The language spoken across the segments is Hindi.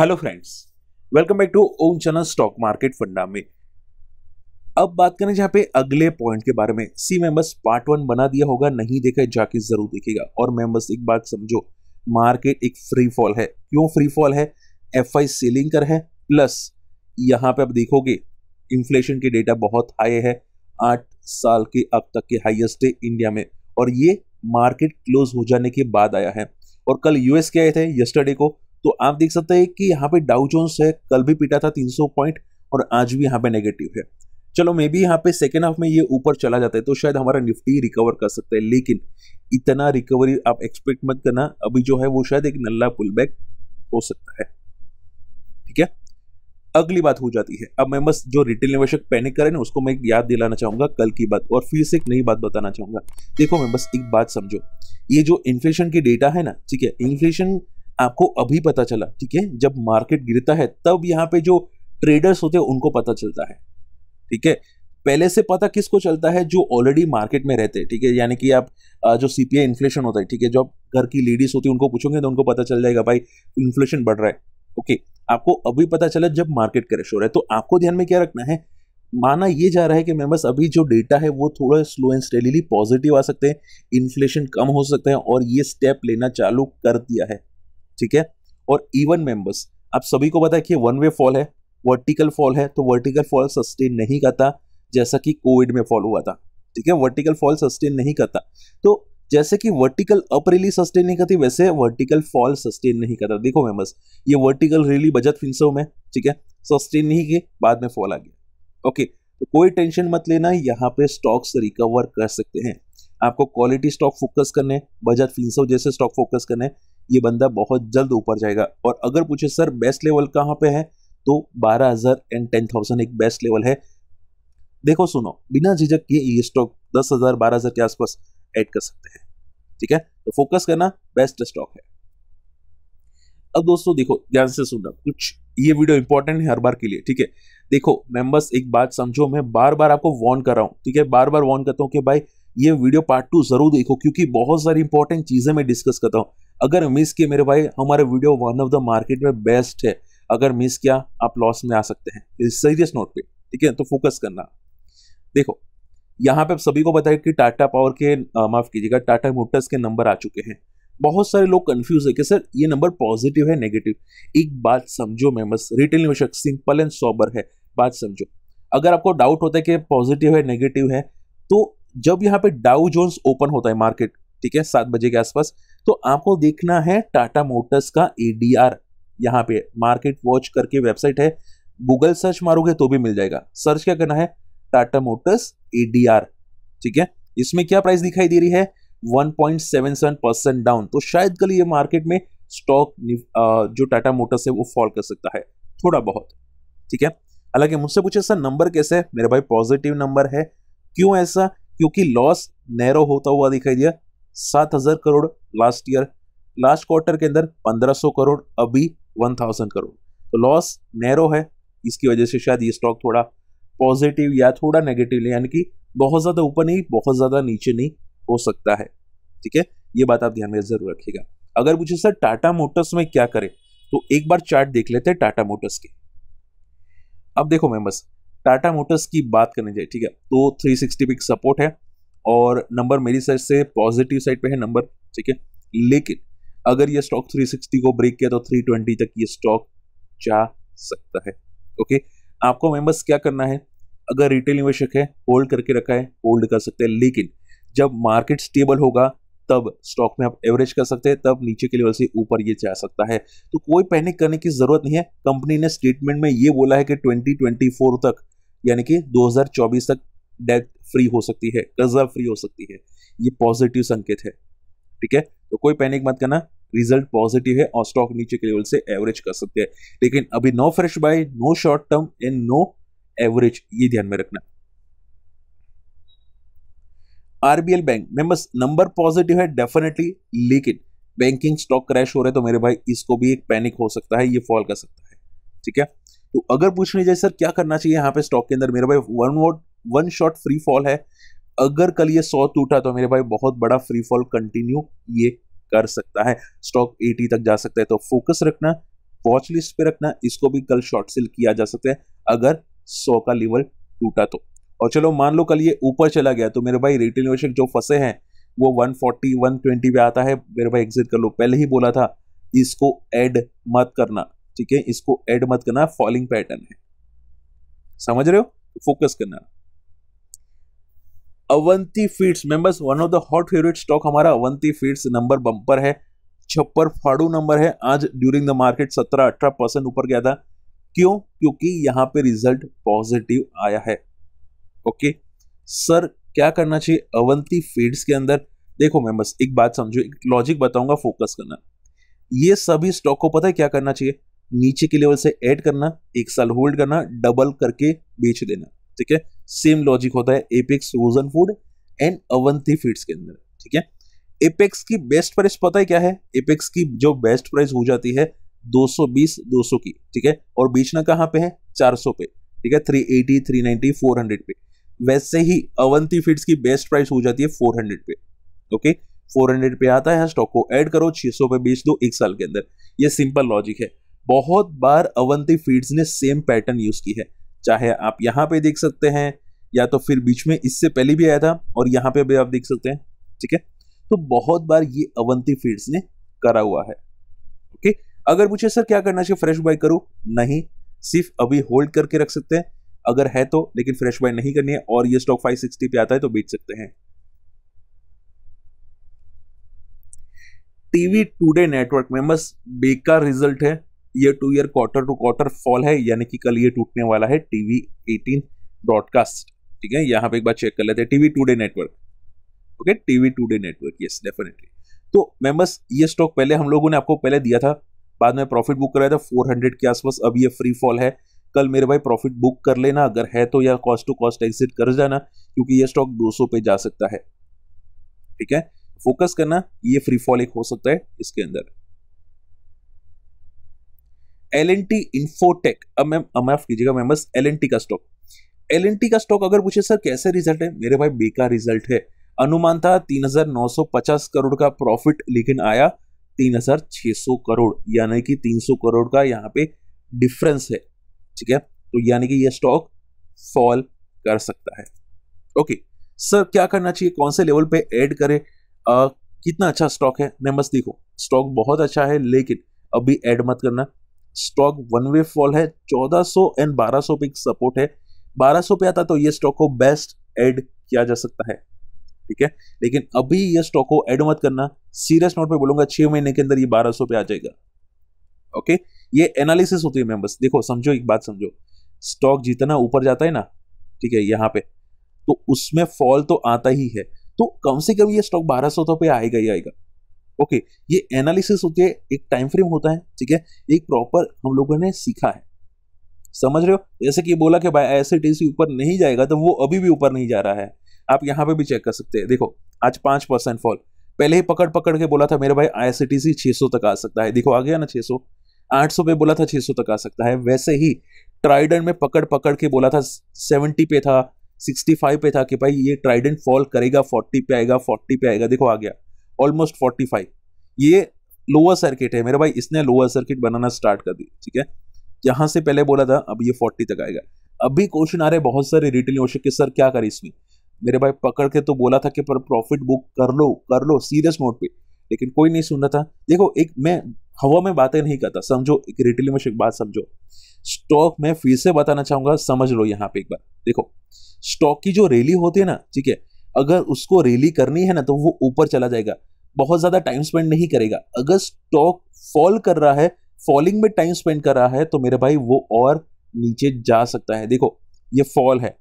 hello friends welcome back to own channel stock market funda में अब बात करें जहां पे अगले पॉइंट के बारे में सी मेंबर्स पार्ट वन बना दिया होगा नहीं देखा जाके जरूर देखेगा और मेंबर्स एक बात समझो मार्केट एक फ्री फॉल है क्यों फ्री फॉल है एफ आई सेलिंग कर है प्लस यहाँ पे आप देखोगे इन्फ्लेशन के डेटा बहुत हाई है आठ साल के अब तक के हाइएस्ट है इंडिया में और ये मार्केट क्लोज हो जाने के बाद आया है और कल यूएस के आए थे यस्टरडे को तो आप देख सकते हैं कि यहाँ पे डाउ जोन्स है कल भी पीटा था 300 पॉइंट और आज भी यहाँ पे नेगेटिव है चलो मे बी यहाँ पे सेकेंड हाफ में ये ऊपर चला जाता है तो शायद हमारा निफ्टी रिकवर कर सकता है लेकिन इतना रिकवरी आप एक्सपेक्ट मत करना अभी जो है वो शायद एक नल्ला पुल बैक हो सकता है ठीक है अगली बात हो जाती है अब मैं बस जो रिटेल निवेशक पैनिक करें ना उसको मैं याद दिलाना चाहूंगा कल की बात और फिर से एक नई बात बताना चाहूंगा देखो मैं बस एक बात समझो ये जो इन्फ्लेशन की डेटा है ना ठीक है इन्फ्लेशन आपको अभी पता चला ठीक है जब मार्केट गिरता है तब यहाँ पे जो ट्रेडर्स होते हैं उनको पता चलता है ठीक है पहले से पता किसको चलता है जो ऑलरेडी मार्केट में रहते हैं ठीक है यानी कि आप जो सीपीआई इन्फ्लेशन होता है ठीक है जो घर की लेडीज होती है उनको पूछोगे तो उनको पता चल जाएगा भाई इन्फ्लेशन बढ़ रहा है ओके आपको अभी पता चला जब मार्केट क्रैश हो रहा है तो आपको ध्यान में क्या रखना है माना ये जा रहा है कि बस अभी जो डेटा है वो थोड़ा स्लो एंड स्टेडीली पॉजिटिव आ सकते हैं इन्फ्लेशन कम हो सकता है और ये स्टेप लेना चालू कर दिया है ठीक है और इवन मेंबर्स आप सभी को पता है कि वन वे फॉल है वर्टिकल फॉल है तो वर्टिकल फॉल सस्टेन नहीं करता जैसा कि कोविड में फॉल हुआ था ठीक है वर्टिकल फॉल सस्टेन नहीं करता तो जैसे कि वर्टिकल अप रैली सस्टेन नहीं करती वैसे वर्टिकल फॉल सस्टेन नहीं करता देखो मेंबर्स ये वर्टिकल रैली बजट फिंसो में ठीक है सस्टेन नहीं की बाद में फॉल आ गया ओके तो कोई टेंशन मत लेना यहाँ पे स्टॉक्स रिकवर कर सकते हैं आपको क्वालिटी स्टॉक फोकस करने बजट फिंसो जैसे स्टॉक फोकस करने ये बंदा बहुत जल्द ऊपर जाएगा और अगर पूछे सर बेस्ट लेवल कहाँ पे है तो बारह हजार एंड टेन थाउजेंड एक बेस्ट लेवल है देखो सुनो बिना झिझक के ये स्टॉक दस हजार बारह हजार के आसपास ऐड कर सकते हैं ठीक है तो फोकस करना बेस्ट स्टॉक है अब दोस्तों देखो ध्यान से सुनना कुछ ये वीडियो इंपॉर्टेंट है हर बार के लिए ठीक है देखो मेंबर्स एक बात समझो मैं बार बार आपको वॉर्न कर रहा हूँ ठीक है बार बार वॉर्न करता हूँ कि भाई ये वीडियो पार्ट टू जरूर देखो क्योंकि बहुत सारी इंपॉर्टेंट चीज़ें मैं डिस्कस करता हूँ अगर मिस किए मेरे भाई हमारे video one of the market में बेस्ट है अगर मिस किया आप लॉस में आ सकते हैं सीरियस नोट पे ठीक है तो फोकस करना देखो यहाँ पे सभी को बताया कि टाटा पावर के माफ़ कीजिएगा टाटा मोटर्स के नंबर आ चुके हैं बहुत सारे लोग कंफ्यूज है कि सर ये नंबर पॉजिटिव है नेगेटिव एक बात समझो मैं बस रिटेल निवेशक सिंपल एंड सॉबर है बात समझो अगर आपको डाउट होता है कि पॉजिटिव है नेगेटिव है तो जब यहाँ पे डाउ जोन्स ओपन होता है मार्केट ठीक है सात बजे के आसपास तो आपको देखना है टाटा मोटर्स का एडीआर यहाँ पे मार्केट वॉच करके वेबसाइट है गूगल सर्च मारोगे तो भी मिल जाएगा सर्च क्या करना है टाटा मोटर्स एडीआर ठीक है इसमें क्या प्राइस दिखाई दे रही है 1.77 परसेंट डाउन तो शायद कल ये मार्केट में स्टॉक जो टाटा मोटर्स है वो फॉल कर सकता है थोड़ा बहुत ठीक है हालांकि मुझसे पूछे सर नंबर कैसे है मेरे भाई पॉजिटिव नंबर है क्यों ऐसा क्योंकि लॉस नैरो होता हुआ दिखाई दिया सात हजार crore last year last quarter के अंदर पंद्रह सौ करोड़ अभी वन थाउजेंड करोड़ तो लॉस नैरो है इसकी वजह से शायद ये स्टॉक थोड़ा पॉजिटिव या थोड़ा नेगेटिव यानी कि बहुत ज़्यादा ऊपर नहीं बहुत ज़्यादा नीचे नहीं हो सकता है ठीक है ये बात आप ध्यान में जरूर रखिएगा अगर मुझे सर टाटा मोटर्स में क्या करें तो एक बार चार्ट देख लेते हैं टाटा मोटर्स के अब देखो मैं बस टाटा मोटर्स की बात करने जाए ठीक है तो 360 सिक्सटी पिक सपोर्ट है और नंबर मेरी साइड से पॉजिटिव साइड पे है नंबर ठीक है लेकिन अगर ये स्टॉक 360 को ब्रेक किया तो 320 तक ये स्टॉक जा सकता है ओके आपको मेंबर्स क्या करना है अगर रिटेल निवेशक है होल्ड करके रखा है होल्ड कर सकते हैं लेकिन जब मार्केट स्टेबल होगा तब स्टॉक में आप एवरेज कर सकते हैं तब नीचे के लेवल से ऊपर ये जा सकता है तो कोई पैनिक करने की जरूरत नहीं है कंपनी ने स्टेटमेंट में ये बोला है कि 2024 तक यानी कि 2024 तक डेट फ्री हो सकती है कर्जा फ्री हो सकती है ये पॉजिटिव संकेत है ठीक है तो कोई पैनिक मत करना रिजल्ट पॉजिटिव है और स्टॉक नीचे के लेवल से एवरेज कर सकते हैं लेकिन अभी no fresh buy no short term and no average ये ध्यान में रखना RBL bank members number positive है डेफिनेटली लेकिन बैंकिंग स्टॉक क्रैश हो रहे तो मेरे भाई इसको भी एक पैनिक हो सकता है ये फॉल कर सकता है ठीक है तो अगर पूछने जाए सर क्या करना चाहिए यहाँ पे स्टॉक के अंदर मेरे भाई one vote one shot free fall है अगर कल ये सौ टूटा तो मेरे भाई बहुत बड़ा फ्री फॉल कंटिन्यू ये कर सकता है स्टॉक एटी तक जा सकता है तो फोकस रखना वॉच लिस्ट पे रखना इसको भी कल शॉर्ट सेल किया जा सकता है अगर सौ का लेवल टूटा तो और चलो मान लो कल ये ऊपर चला गया तो मेरे भाई रिटेल निवेशक जो फंसे हैं वो 140 120 पे आता है मेरे भाई एग्जिट कर लो पहले ही बोला था इसको ऐड मत करना ठीक है इसको ऐड मत करना फॉलिंग पैटर्न है समझ रहे हो फोकस तो करना Avanti feeds members one of the hot favourite stock हमारा अवंती फीड्स नंबर बम्पर है छप्पर फाड़ू नंबर है आज ड्यूरिंग द मार्केट सत्रह अठारह परसेंट ऊपर गया था क्यों क्योंकि यहां पे रिजल्ट पॉजिटिव आया है ओके सर क्या करना चाहिए अवंती फीड्स के अंदर देखो मैं बस एक बात समझो एक लॉजिक बताऊंगा फोकस करना ये सभी स्टॉक को पता है क्या करना चाहिए नीचे के लेवल से ऐड करना एक साल होल्ड करना डबल करके बेच देना ठीक है सेम लॉजिक होता है apex frozen food and Avanti feeds के अंदर ठीक है एपेक्स की बेस्ट प्राइस पता है क्या है एपेक्स की जो बेस्ट प्राइस हो जाती है 220 200 की ठीक है और बेचना कहाँ पे है 400 पे ठीक है 380 390 400 पे वैसे ही अवंती फीड्स की बेस्ट प्राइस हो जाती है 400 पे ओके 400 पे आता है स्टॉक को ऐड करो 600 पे बेच दो एक साल के अंदर ये सिंपल लॉजिक है बहुत बार अवंती फीड्स ने सेम पैटर्न यूज की है चाहे आप यहाँ पे देख सकते हैं या तो फिर बीच में इससे पहले भी आया था और यहाँ पे भी आप देख सकते हैं ठीक है तो बहुत बार ये अवंती फीड्स ने करा हुआ है ओके अगर पूछे सर क्या करना चाहिए फ्रेश बाय करूँ नहीं सिर्फ अभी होल्ड करके रख सकते हैं अगर है तो लेकिन फ्रेश बाय नहीं करनी है और ये स्टॉक 560 पे आता है तो बेच सकते हैं टीवी टूडे नेटवर्क में बस बेकार रिजल्ट है year to year quarter to quarter fall है यानी कि कल ये टूटने वाला है टीवी एटीन ब्रॉडकास्ट ठीक है यहाँ पे एक बार चेक कर लेते हैं TV today network okay TV today network yes definitely तो मेंबर्स ये स्टॉक पहले हम लोगों ने आपको पहले दिया था बाद में प्रॉफिट बुक कराया था हंड्रेड के आसपास अब ये फ्री फॉल है कल मेरे भाई प्रॉफिट बुक कर लेना अगर है तो या कॉस्ट टू कॉस्ट एग्जिट कर जाना क्योंकि ये स्टॉक 200 पे जा सकता है ठीक है फोकस करना ये फ्री फॉल एक हो सकता है इसके अंदर एल एन टी इन्फोटेक अब मैम माफ कीजिएगा मेम्बर्स एल एन टी का स्टॉक एल एन टी का स्टॉक अगर पूछे सर कैसे रिजल्ट है मेरे भाई बेकार रिजल्ट है अनुमान था 3,950 करोड़ का प्रॉफिट लेकिन आया 3,600 करोड़ यानी कि 300 करोड़ का यहाँ पे डिफरेंस है ठीक है तो यानी कि यह स्टॉक फॉल कर सकता है ओके सर क्या करना चाहिए कौन से लेवल पे ऐड आ, कितना अच्छा स्टॉक है बस देखो स्टॉक बहुत अच्छा है लेकिन अभी ऐड मत करना स्टॉक वन वे फॉल है 1400 एंड 1200 पे एक सपोर्ट है 1200 पे आता तो ये स्टॉक को बेस्ट ऐड किया जा सकता है ठीक है लेकिन अभी ये स्टॉक को ऐड मत करना सीरियस नोट पे बोलूंगा छह महीने के अंदर ये 1200 पे आ जाएगा ओके ये एनालिसिस होती है मेंबर्स देखो समझो एक बात समझो स्टॉक जितना ऊपर जाता है ना ठीक है यहाँ पे तो उसमें फॉल तो आता ही है तो कम से कम ये स्टॉक 1200 तो पे आएगा ही आएगा ओके ये एनालिसिस होती है एक टाइम फ्रेम होता है ठीक है एक प्रॉपर हम लोगों ने सीखा है समझ रहे हो जैसे कि बोला कि भाई ऐसे टीसी ऊपर नहीं जाएगा तो वो अभी भी ऊपर नहीं जा रहा है आप यहाँ पे भी चेक कर सकते हैं देखो आज पाँच परसेंट फॉल पहले ही पकड़ पकड़ के बोला था मेरे भाई आई एस तक आ सकता है देखो आ गया ना सौ आठ सौ पे बोला था सौ तक आ सकता है वैसे ही ट्राइडेंट में पकड़ पकड़ के बोला था सेवेंटी पे था सिक्सटी फाइव पे था कि भाई ये ट्राइडेंट फॉल करेगा फोर्टी पे आएगा फोर्टी पे आएगा देखो आ गया ऑलमोस्ट फोर्टी फाइव ये लोअर सर्किट है मेरे भाई इसने लोअर सर्किट बनाना स्टार्ट कर दी ठीक है यहां से पहले बोला था अब ये फोर्टी तक आएगा अभी क्वेश्चन आ रहे बहुत सारे रिटेल क्वेश्चन के सर क्या करें इसमें मेरे भाई पकड़ के तो बोला था कि पर प्रॉफिट बुक कर लो कर लो सीरियस मोड पे लेकिन कोई नहीं सुन रहा था देखो एक मैं हवा में बातें नहीं करता समझो एक रिटेल में बात समझो स्टॉक में फिर से बताना चाहूंगा समझ लो यहाँ पे एक बार देखो स्टॉक की जो रैली होती है ना ठीक है अगर उसको रैली करनी है ना तो वो ऊपर चला जाएगा बहुत ज़्यादा टाइम स्पेंड नहीं करेगा अगर स्टॉक फॉल कर रहा है फॉलिंग में टाइम स्पेंड कर रहा है तो मेरे भाई वो और नीचे जा सकता है देखो ये फॉल है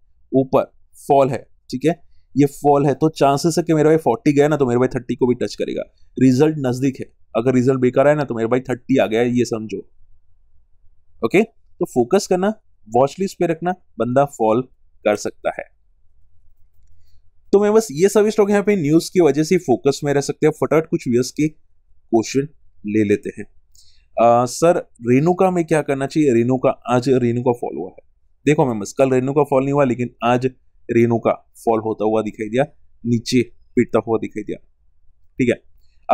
ऊपर फॉल है ठीक है ये फॉल है तो चांसेस है कि मेरा भाई फोर्टी गया ना तो मेरे भाई थर्टी को भी टच करेगा रिजल्ट नज़दीक है अगर रिजल्ट बेकार है ना तो मेरे भाई थर्टी आ गया ये समझो ओके तो फोकस करना वॉचलिस्ट पे रखना बंदा फॉल कर सकता है तो मैं बस ये सभी स्टॉक यहाँ पे न्यूज की वजह से फोकस में रह सकते हैं फटाफट कुछ व्यस्त के क्वेश्चन ले लेते हैं आ, सर रेणुका में क्या करना चाहिए रेणुका आज रेणुका फॉल हुआ है देखो मैं बस कल रेणुका फॉल नहीं हुआ लेकिन आज रेणुका फॉल होता हुआ दिखाई दिया नीचे पिटता हुआ दिखाई दिया ठीक है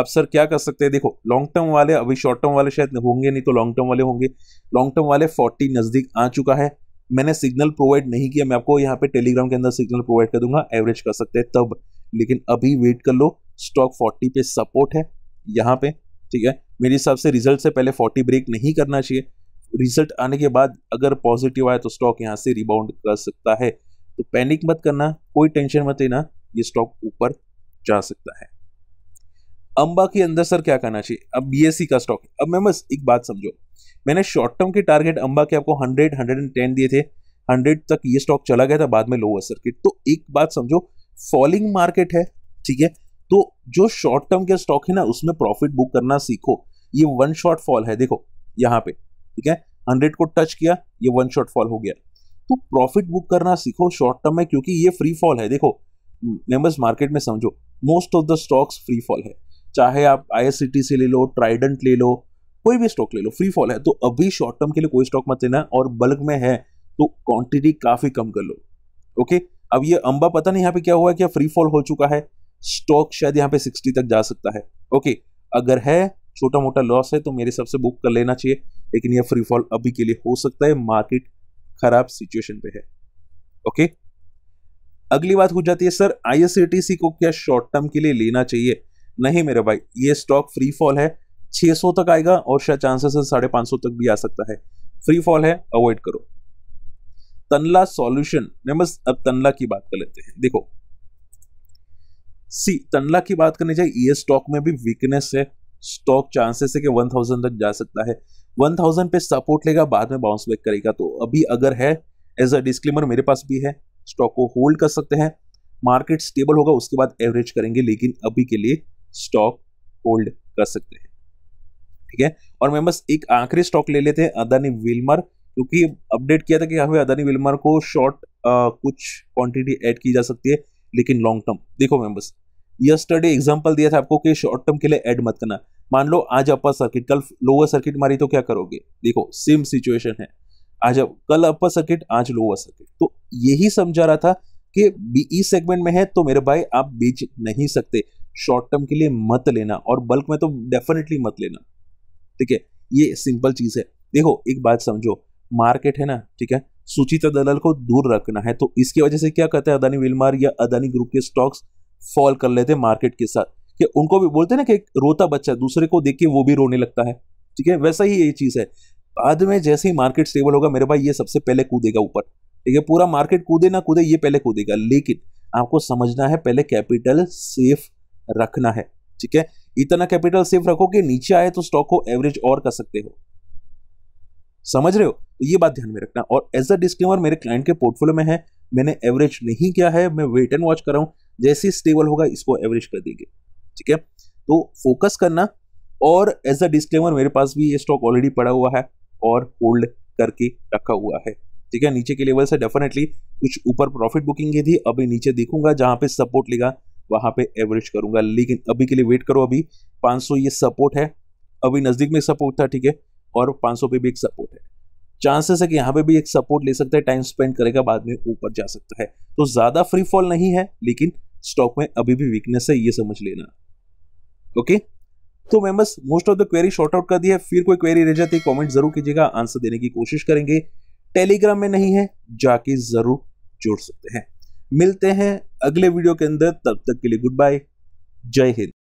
अब सर क्या कर सकते हैं देखो लॉन्ग टर्म वाले अभी शॉर्ट टर्म वाले शायद होंगे नहीं तो लॉन्ग टर्म वाले होंगे लॉन्ग टर्म वाले 40 नजदीक आ चुका है मैंने सिग्नल प्रोवाइड नहीं किया मैं आपको यहाँ पे टेलीग्राम के अंदर सिग्नल प्रोवाइड कर दूंगा एवरेज कर सकते हैं तब लेकिन अभी वेट कर लो स्टॉक 40 पे सपोर्ट है यहाँ पे ठीक है मेरे हिसाब से रिजल्ट से पहले 40 ब्रेक नहीं करना चाहिए रिजल्ट आने के बाद अगर पॉजिटिव आया तो स्टॉक यहाँ से रिबाउंड कर सकता है तो पैनिक मत करना कोई टेंशन मत लेना ये स्टॉक ऊपर जा सकता है अंबा के अंदर सर क्या करना चाहिए अब बी e का स्टॉक है अब मैं बस एक बात समझो मैंने शॉर्ट टर्म के टारगेट अंबा के आपको हंड्रेड हंड्रेड एंड टेन दिए थे हंड्रेड तक ये स्टॉक चला गया था बाद में लोअर सर्किट तो एक बात समझो फॉलिंग मार्केट है ठीक है तो जो शॉर्ट टर्म के स्टॉक है ना उसमें प्रॉफिट बुक करना सीखो ये वन शॉट फॉल है देखो यहाँ पे ठीक है हंड्रेड को टच किया ये वन शॉट फॉल हो गया तो प्रॉफिट बुक करना सीखो शॉर्ट टर्म में क्योंकि ये फ्री फॉल है देखो मेंबर्स मार्केट में समझो most of the stocks free fall है चाहे आप आई ले लो ट्राइडेंट ले लो कोई भी स्टॉक ले लो फ्री फॉल है तो अभी शॉर्ट टर्म के लिए कोई स्टॉक मत लेना और बल्क में है तो क्वांटिटी काफी कम कर लो ओके अब ये अंबा पता नहीं यहाँ पे क्या हुआ क्या फ्री फॉल हो चुका है स्टॉक शायद यहाँ पे सिक्सटी तक जा सकता है ओके अगर है छोटा मोटा लॉस है तो मेरे हिसाब से बुक कर लेना चाहिए लेकिन यह फ्री फॉल अभी के लिए हो सकता है मार्केट खराब सिचुएशन पे है ओके अगली बात हो जाती है सर आईएससीटीसी को क्या शॉर्ट टर्म के लिए लेना चाहिए नहीं मेरे भाई ये स्टॉक फ्री फॉल है 600 तक आएगा और शायद चांसेस साढ़े पांच सौ तक भी आ सकता है फ्री फॉल है अवॉइड करो तनला सॉल्यूशन मैं बस अब तनला की बात कर लेते हैं देखो सी तनला की बात करनी चाहिए ये स्टॉक में भी वीकनेस है स्टॉक चांसेस है कि 1000 तक जा सकता है 1000 पे सपोर्ट लेगा बाद में बाउंस बैक करेगा तो अभी अगर है एज अ डिस्क्लेमर मेरे पास भी है स्टॉक को होल्ड कर सकते हैं मार्केट स्टेबल होगा उसके बाद एवरेज करेंगे लेकिन अभी के लिए स्टॉक होल्ड कर सकते हैं ठीक है और मैं बस एक आखिरी स्टॉक ले लेते हैं अदानी विल्मर क्योंकि अपडेट किया था कि हमें अदानी विल्मर को शॉर्ट कुछ क्वांटिटी ऐड की जा सकती है लेकिन लॉन्ग टर्म देखो मेम्बर्स यस्टरडे एग्जाम्पल दिया था आपको कि शॉर्ट टर्म के लिए ऐड मत करना मान लो आज अपर सर्किट कल लोअर सर्किट मारी तो क्या करोगे देखो सेम सिचुएशन है आज अब कल अपर सर्किट आज लोअर सर्किट तो यही समझा रहा था कि बीई सेगमेंट e में है तो मेरे भाई आप बेच नहीं सकते शॉर्ट टर्म के लिए मत लेना और बल्क में तो डेफिनेटली मत लेना ठीक है ये सिंपल चीज है देखो एक बात समझो मार्केट है ना ठीक है सूचित दलाल को दूर रखना है तो इसकी वजह से क्या करते हैं अदानी विलमार या अदानी ग्रुप के स्टॉक्स फॉल कर लेते हैं मार्केट के साथ कि उनको भी बोलते हैं ना कि एक रोता बच्चा दूसरे को देख के वो भी रोने लगता है ठीक है वैसा ही ये चीज़ है बाद में जैसे ही मार्केट स्टेबल होगा मेरे भाई ये सबसे पहले कूदेगा ऊपर ठीक है पूरा मार्केट कूदे ना कूदे ये पहले कूदेगा लेकिन आपको समझना है पहले कैपिटल सेफ रखना है ठीक है इतना कैपिटल सेफ रखो कि नीचे आए तो स्टॉक को एवरेज और कर सकते हो समझ रहे हो तो ये बात ध्यान में रखना और एज अ डिस्क्लेमर मेरे क्लाइंट के पोर्टफोलियो में है मैंने एवरेज नहीं किया है मैं वेट एंड वॉच कर रहा हूं जैसे स्टेबल होगा इसको एवरेज कर देंगे ठीक है तो फोकस करना और एज अ डिस्क्लेमर मेरे पास भी ये स्टॉक ऑलरेडी पड़ा हुआ है और होल्ड करके रखा हुआ है ठीक है नीचे के लेवल से डेफिनेटली कुछ ऊपर प्रॉफिट बुकिंग की थी अभी नीचे देखूंगा जहां पे सपोर्ट लेगा वहाँ पे एवरेज करूँगा लेकिन अभी के लिए वेट करो अभी 500 ये सपोर्ट है अभी नज़दीक में सपोर्ट था ठीक है और 500 पे भी एक सपोर्ट है चांसेस है कि यहाँ पे भी एक सपोर्ट ले सकता है टाइम स्पेंड करेगा बाद में ऊपर जा सकता है तो ज़्यादा फ्री फॉल नहीं है लेकिन स्टॉक में अभी भी वीकनेस है ये समझ लेना ओके तो मैं बस most of the query sort out कर दिया फिर कोई क्वेरी रह जाती है कॉमेंट जरूर कीजिएगा आंसर देने की कोशिश करेंगे टेलीग्राम में नहीं है जाके जरूर जोड़ सकते हैं मिलते हैं अगले वीडियो के अंदर तब तक के लिए गुड बाय जय हिंद